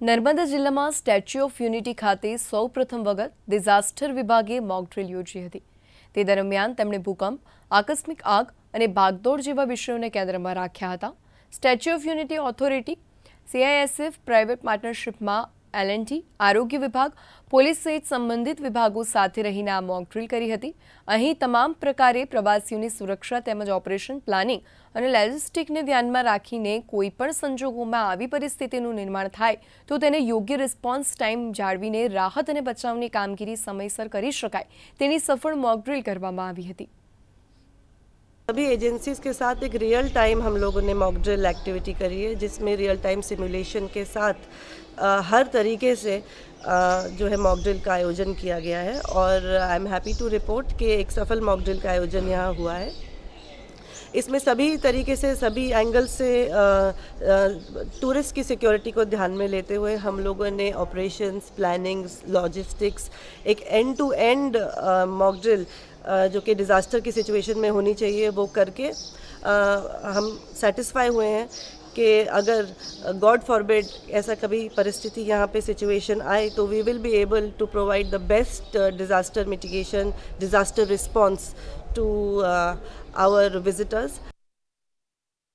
નર્મદા જિલ્લામાં statue of unity ખાતે સૌપ્રથમ વખત ડિઝાસ્ટર વિભાગે મોક યોજી હતી તે દરમિયાન તેમણે ભૂકંપ આકસ્મિક આગ અને ભાગદોડ જેવા વિષયોને કેન્દ્રમાં રાખ્યા હતા statue of unity authority CISF private પાર્ટનરશિપમાં एल एन टी आरोग्य विभाग पोलिस सहित संबंधित विभागों साथ रही आ मॉकड्रील करती अं तमाम प्रकार प्रवासियों की सुरक्षा तमज ऑपरेशन प्लानिंग और लेजिस्टिक ने ध्यान में राखी कोईपण संजोगों में आई परिस्थिति निर्माण थाय तो योग्य रिस्पोन्स टाइम जाने राहत बचाव की कामगी समयसर कर सफल मॉकड्रील करती सभी एजेंसीज के साथ एक रियल टाइम हम लोगों ने मॉकड्रिल एक्टिविटी करी है जिसमें रियल टाइम सिमुलेशन के साथ आ, हर तरीके से आ, जो है मॉकड्रिल का आयोजन किया गया है और I am happy to report कि एक सफल मॉकड्रिल का आयोजन यहाँ हुआ है इसमें सभी तरीके से सभी एंगल से टूरिस्ट की सिक्योरिटी को ध्यान में लेते हुए हम लोगों ने ऑपरेशंस प्लानिंग्स लॉजिस्टिक्स एक एंड टू एंड मॉकड्रिल जो कि डिज़ास्टर की सिचुएशन में होनी चाहिए वो करके आ, हम सेटिस्फाई हुए हैं कि अगर गॉड फॉरबिड ऐसा कभी परिस्थिति यहाँ पे सिचुएशन आए तो we will be able to provide the best disaster mitigation disaster response to our visitors.